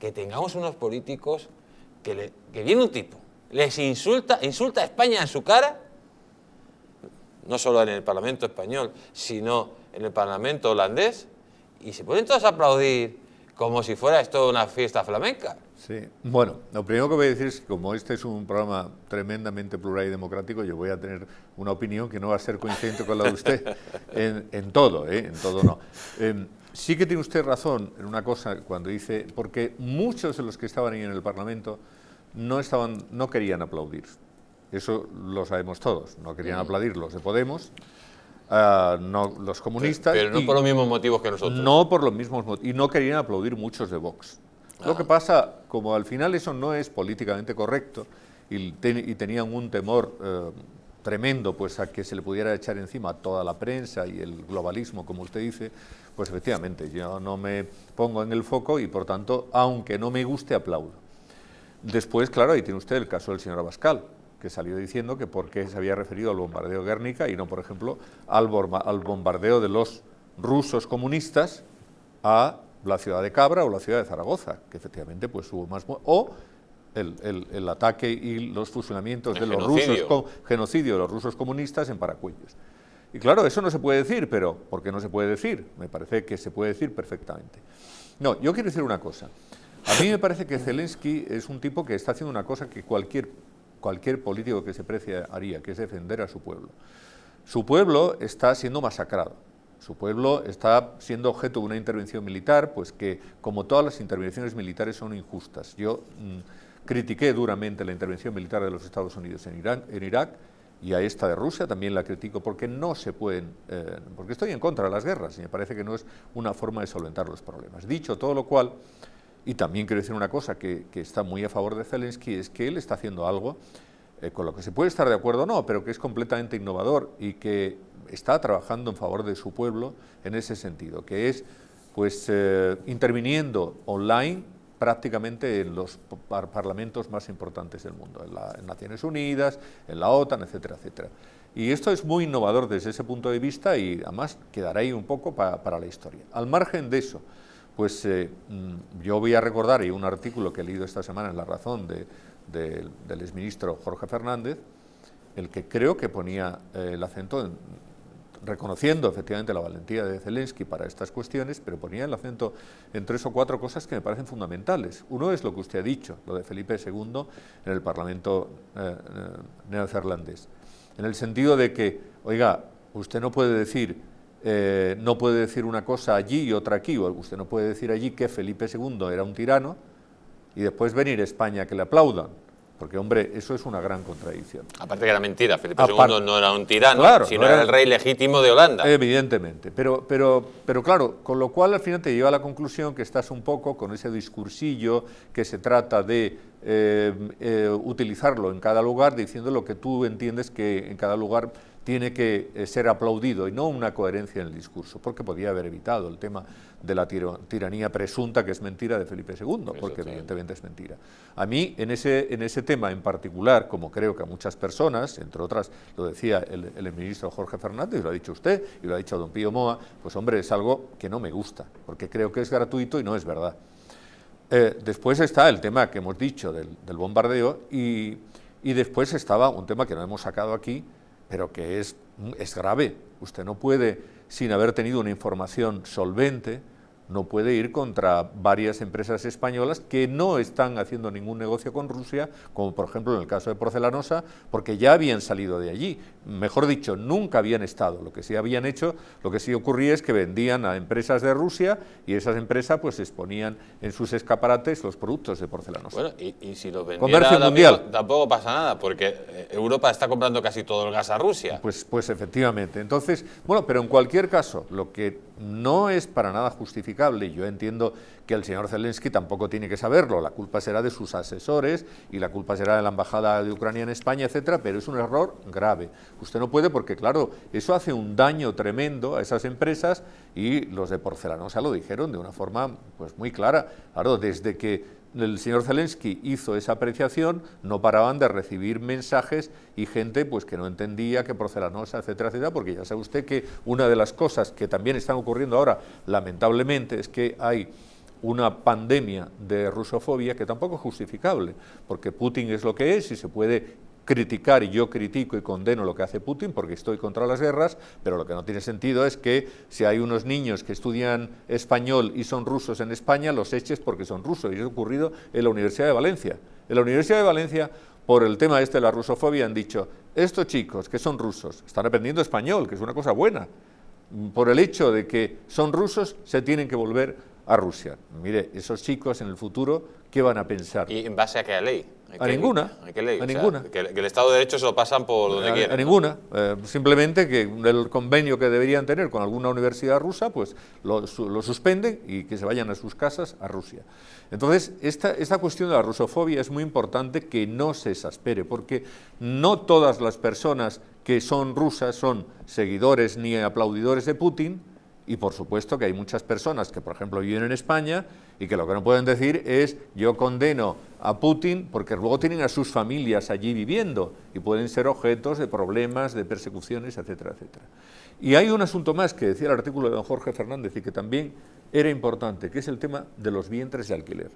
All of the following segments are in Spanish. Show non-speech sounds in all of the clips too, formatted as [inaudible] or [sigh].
que tengamos unos políticos que, le, viene un tipo, les insulta, insulta a España en su cara, no solo en el Parlamento español, sino en el Parlamento holandés, y se ponen todos a aplaudir como si fuera esto una fiesta flamenca. Sí, bueno, lo primero que voy a decir es que como este es un programa tremendamente plural y democrático, yo voy a tener una opinión que no va a ser coincidente con la de usted [laughs] en, todo, ¿eh? en todo no. Em, Sí que tiene usted razón en una cosa cuando dice, porque muchos de los que estaban ahí en el Parlamento no, estaban, no querían aplaudir. Eso lo sabemos todos, no querían aplaudir los de Podemos, ah, no, los comunistas. Pero, no por los mismos motivos que nosotros. No por los mismos y no querían aplaudir muchos de Vox. Lo que ah. pasa, como al final eso no es políticamente correcto, y, tenían un temor eh, tremendo pues a que se le pudiera echar encima toda la prensa y el globalismo, como usted dice, pues efectivamente yo no me pongo en el foco y por tanto, aunque no me guste, aplaudo. Después, claro, ahí tiene usted el caso del señor Abascal, que salió diciendo que por qué se había referido al bombardeo de Guernica y no, por ejemplo, al, al bombardeo de los rusos comunistas a la ciudad de Cabra o la ciudad de Zaragoza, que efectivamente pues hubo más... o el, ataque y los fusilamientos de los rusos, genocidio de los rusos comunistas en Paracuellos. Y claro, eso no se puede decir, pero ¿por qué no se puede decir? Me parece que se puede decir perfectamente. No, yo quiero decir una cosa. A mí me parece que Zelensky es un tipo que está haciendo una cosa que cualquier, cualquier político que se precie haría, que es defender a su pueblo. Su pueblo está siendo masacrado. Su pueblo está siendo objeto de una intervención militar, pues que, como todas las intervenciones militares, son injustas. Yo... Mm, Critiqué duramente la intervención militar de los Estados Unidos en, Irán, en Irak y a esta de Rusia también la critico porque no se pueden, eh, porque estoy en contra de las guerras y me parece que no es una forma de solventar los problemas. Dicho todo lo cual, y también quiero decir una cosa que, está muy a favor de Zelensky, es que él está haciendo algo eh, con lo que se puede estar de acuerdo o no, pero que es completamente innovador y que está trabajando en favor de su pueblo en ese sentido, que es pues eh, interviniendo online prácticamente en los parlamentos más importantes del mundo, en, las Naciones Unidas, en la OTAN, etcétera, etcétera. Y esto es muy innovador desde ese punto de vista y además quedará ahí un poco para la historia. Al margen de eso, pues eh, mm, yo voy a recordar, y un artículo que he leído esta semana en La Razón del exministro Jorge Fernández, el que creo que ponía eh, el acento en, reconociendo efectivamente la valentía de Zelensky para estas cuestiones, pero ponía el acento en tres o cuatro cosas que me parecen fundamentales. Uno es lo que usted ha dicho, lo de Felipe II en el Parlamento eh, eh en el sentido de que, oiga, usted no puede decir eh, no puede decir una cosa allí y otra aquí, o usted no puede decir allí que Felipe II era un tirano y después venir a España que le aplaudan. Porque, hombre, eso es una gran contradicción. Aparte que era mentira, Felipe II no era un tirano, sino era, el rey legítimo de Holanda. Evidentemente, pero, pero, pero claro, con lo cual al final te lleva a la conclusión que estás un poco con ese discursillo que se trata de eh, eh, utilizarlo en cada lugar, diciendo lo que tú entiendes que en cada lugar tiene que eh, ser aplaudido y no una coherencia en el discurso, porque podía haber evitado el tema de la tiranía presunta, que es mentira, de Felipe II, porque evidentemente es mentira. A mí, en ese, en ese tema en particular, como creo que a muchas personas, entre otras, lo decía el, ministro Jorge Fernández, y lo ha dicho usted, y lo ha dicho don Pío Moa, pues hombre, es algo que no me gusta, porque creo que es gratuito y no es verdad. Eh, después está el tema que hemos dicho del, bombardeo y, y después estaba un tema que no hemos sacado aquí, pero que es, es grave. Usted no puede, sin haber tenido una información solvente, no puede ir contra varias empresas españolas que no están haciendo ningún negocio con Rusia, como por ejemplo en el caso de Porcelanosa, porque ya habían salido de allí. Mejor dicho, nunca habían estado. Lo que sí habían hecho, lo que sí ocurría es que vendían a empresas de Rusia y esas empresas pues exponían en sus escaparates los productos de Porcelanosa. Bueno, y, si lo vendiera Comercio tampoco, tampoco pasa nada, porque eh, Europa está comprando casi todo el gas a Rusia. Pues, pues efectivamente. Entonces, bueno, pero en cualquier caso, lo que no es para nada justificado yo entiendo que el señor Zelensky tampoco tiene que saberlo. La culpa será de sus asesores y la culpa será de la embajada de Ucrania en España, etcétera, pero es un error grave. Usted no puede porque, claro, eso hace un daño tremendo a esas empresas y los de porcelanosa lo dijeron de una forma pues muy clara. Claro, desde que el señor Zelensky hizo esa apreciación, no paraban de recibir mensajes y gente pues que no entendía, que porcelanosa, etcétera, etcétera, porque ya sabe usted que una de las cosas que también están ocurriendo ahora, lamentablemente, es que hay una pandemia de rusofobia que tampoco es justificable, porque Putin es lo que es y se puede criticar y yo critico y condeno lo que hace Putin porque estoy contra las guerras, pero lo que no tiene sentido es que si hay unos niños que estudian español y son rusos en España, los eches porque son rusos. Y eso ha ocurrido en la Universidad de Valencia. En la Universidad de Valencia, por el tema este de la rusofobia, han dicho, estos chicos que son rusos están aprendiendo español, que es una cosa buena. Por el hecho de que son rusos, se tienen que volver a Rusia. Mire, esos chicos en el futuro, ¿qué van a pensar? ¿Y en base a qué ley? a ninguna. a ninguna. Que, el Estado de Derecho se lo pasan por donde a, quieran. A ninguna. Eh, simplemente que el convenio que deberían tener con alguna universidad rusa, pues lo, suspenden y que se vayan a sus casas a Rusia. Entonces, esta, esta cuestión de la rusofobia es muy importante que no se exaspere, porque no todas las personas que son rusas son seguidores ni aplaudidores de Putin, y por supuesto que hay muchas personas que, por ejemplo, viven en España y que lo que no pueden decir es yo condeno a Putin porque luego tienen a sus familias allí viviendo y pueden ser objetos de problemas, de persecuciones, etcétera, etcétera. Y hay un asunto más que decía el artículo de don Jorge Fernández y que también era importante, que es el tema de los vientres de alquiler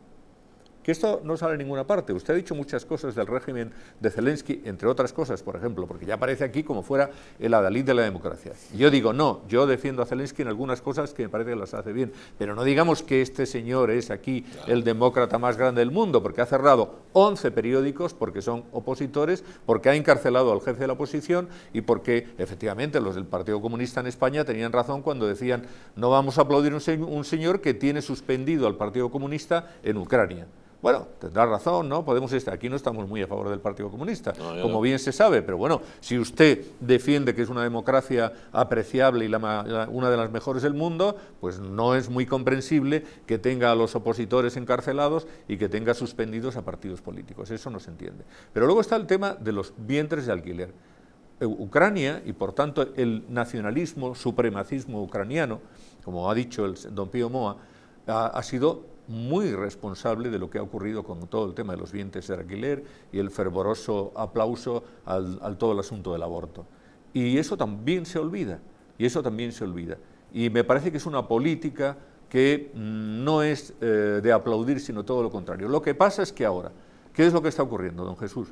que esto no sale en ninguna parte. Usted ha dicho muchas cosas del régimen de Zelensky, entre otras cosas, por ejemplo, porque ya aparece aquí como fuera el adalid de la democracia. Yo digo, no, yo defiendo a Zelensky en algunas cosas que me parece que las hace bien, pero no digamos que este señor es aquí el demócrata más grande del mundo, porque ha cerrado 11 periódicos porque son opositores, porque ha encarcelado al jefe de la oposición y porque efectivamente los del Partido Comunista en España tenían razón cuando decían no vamos a aplaudir un señor que tiene suspendido al Partido Comunista en Ucrania. Bueno, tendrá razón, ¿no? Podemos estar aquí, no estamos muy a favor del Partido Comunista, como bien se sabe, pero bueno, si usted defiende que es una democracia apreciable y una de las mejores del mundo, pues no es muy comprensible que tenga a los opositores encarcelados y que tenga suspendidos a partidos políticos. Eso no se entiende. Pero luego está el tema de los vientres de alquiler. Eh, Ucrania y por tanto el nacionalismo, supremacismo ucraniano, como ha dicho el don Pío Moa, ha sido muy responsable de lo que ha ocurrido con todo el tema de los vientes de alquiler y el fervoroso aplauso al, todo el asunto del aborto. Y eso también se olvida, y eso también se olvida. Y me parece que es una política que mm, no es eh, de aplaudir, sino todo lo contrario. Lo que pasa es que ahora, ¿qué es lo que está ocurriendo, don Jesús?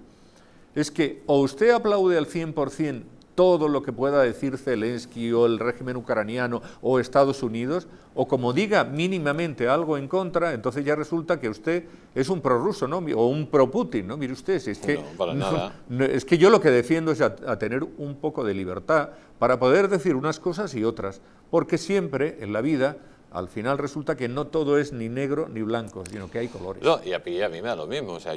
Es que o usted aplaude al 100% todo lo que pueda decir Zelensky o el régimen ucraniano o Estados Unidos, o como diga mínimamente algo en contra, entonces ya resulta que usted es un prorruso, ¿no? O un pro-Putin, ¿no? Mire usted, es que... es que yo lo que defiendo es a, tener un poco de libertad para poder decir unas cosas y otras, porque siempre en la vida al final resulta que no todo es ni negro ni blanco, sino que hay colores. No, y a, mí me da lo mismo. O sea,